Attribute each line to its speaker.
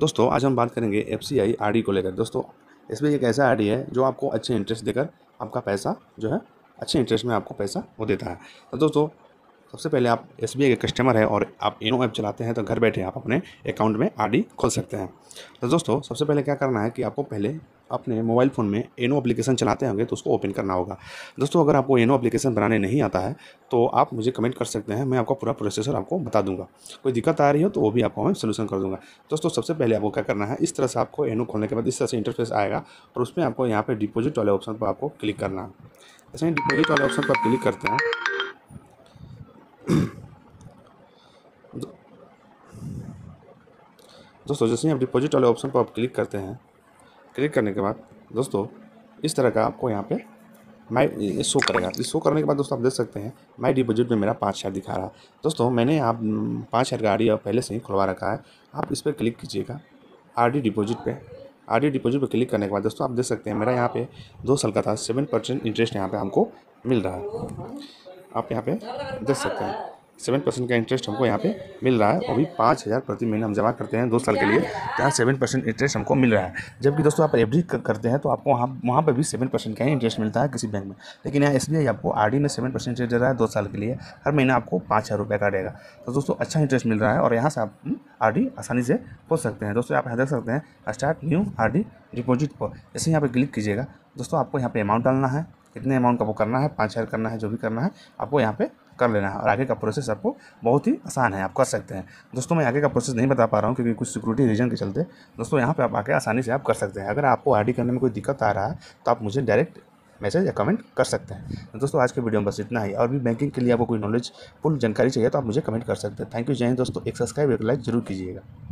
Speaker 1: दोस्तों आज हम बात करेंगे एफ सी आई को लेकर दोस्तों इसमें एक ऐसा आई डी है जो आपको अच्छे इंटरेस्ट देकर आपका पैसा जो है अच्छे इंटरेस्ट में आपको पैसा वो देता है तो दोस्तों सबसे पहले आप एस के कस्टमर हैं और आप इनो ऐप चलाते हैं तो घर बैठे आप अपने अकाउंट में आर खोल सकते हैं तो दोस्तों सबसे पहले क्या करना है कि आपको पहले अपने मोबाइल फ़ोन में एनो एप्लीकेशन चलाते होंगे तो उसको ओपन करना होगा दोस्तों अगर आपको एनो एप्लीकेशन बनाने नहीं आता है तो आप मुझे कमेंट कर सकते हैं मैं आपका पूरा प्रोसेसर आपको बता दूंगा कोई दिक्कत आ रही हो तो वो भी आपको मैं सोल्यूशन कर दूंगा दोस्तों सबसे पहले आपको क्या करना है इस तरह से आपको एनो खोलने के बाद इस तरह से इंटरफेस आएगा और उसमें आपको यहाँ पर डिपोजिट वाले ऑप्शन पर आपको क्लिक करना है जैसे डिपोजिट वाले ऑप्शन पर क्लिक करते हैं दोस्तों जैसे ही आप डिपॉजिट वाले ऑप्शन पर आप क्लिक करते हैं क्लिक करने के बाद दोस्तों इस तरह का आपको यहाँ पे माई ये शो करेगा ये शो करने के बाद दोस्तों आप देख सकते हैं माई डिपोजिट में मेरा पाँच हज़ार दिखा रहा है दोस्तों मैंने आप पाँच हज़ार गाड़ी और पहले से ही खुलवा रखा है आप इस पर क्लिक कीजिएगा आर डी डिपोजिट पर आर डी डिपोजिट पर क्लिक करने के बाद दोस्तों आप देख सकते हैं मेरा यहाँ पे दो साल का था सेवन परसेंट इंटरेस्ट यहाँ पे हमको मिल रहा है आप यहाँ पे देख सकते हैं सेवन परसेंट का इंटरेस्ट हमको यहाँ पे मिल रहा है और भी पाँच हज़ार प्रति महीने हम जमा करते हैं दो साल के लिए तो यहाँ सेवन परसेंट इंटरेस्ट हमको मिल रहा है जबकि दोस्तों आप एफ करते हैं तो आपको वहाँ वहाँ पर भी सेवन परसेंट का ही इंटरेस्ट मिलता है किसी बैंक में लेकिन यहाँ एस आपको आर में सेवन परसेंट इंटरेस्ट दे रहा है दो साल के लिए हर महीना आपको पाँच हज़ार रुपये का देगा तो दोस्तों अच्छा इंटरेस्ट मिल रहा है और यहाँ से आप आर हम्म, आसानी से खोल सकते हैं दोस्तों आप यहाँ देख सकते हैं स्टार्ट न्यू आर डिपॉजिट पर जैसे यहाँ पर क्लिक कीजिएगा दोस्तों आपको यहाँ पर अमाउंट डालना है कितने अमाउंट का वो करना है पाँच हज़ार करना है जो भी करना है आपको यहाँ पर कर लेना है और आगे का प्रोसेस आपको बहुत ही आसान है आप कर सकते हैं दोस्तों मैं आगे का प्रोसेस नहीं बता पा रहा हूँ क्योंकि कुछ सिक्योरिटी रीजन के चलते दोस्तों यहाँ पर आप आके आसानी से आप कर सकते हैं अगर आपको आर करने में कोई दिक्कत आ रहा है तो आप मुझे डायरेक्ट मैसेज या कमेंट कर सकते हैं तो दोस्तों आज के वीडियो में बस इतना ही और भी बैंकिंग के लिए आपको कोई नॉलेज फुल जानकारी चाहिए तो आप मुझे कमेंट कर सकते हैं थैंक यू जय हिंद दोस्तों एक सब्सक्राइब एक लाइक जरूर कीजिएगा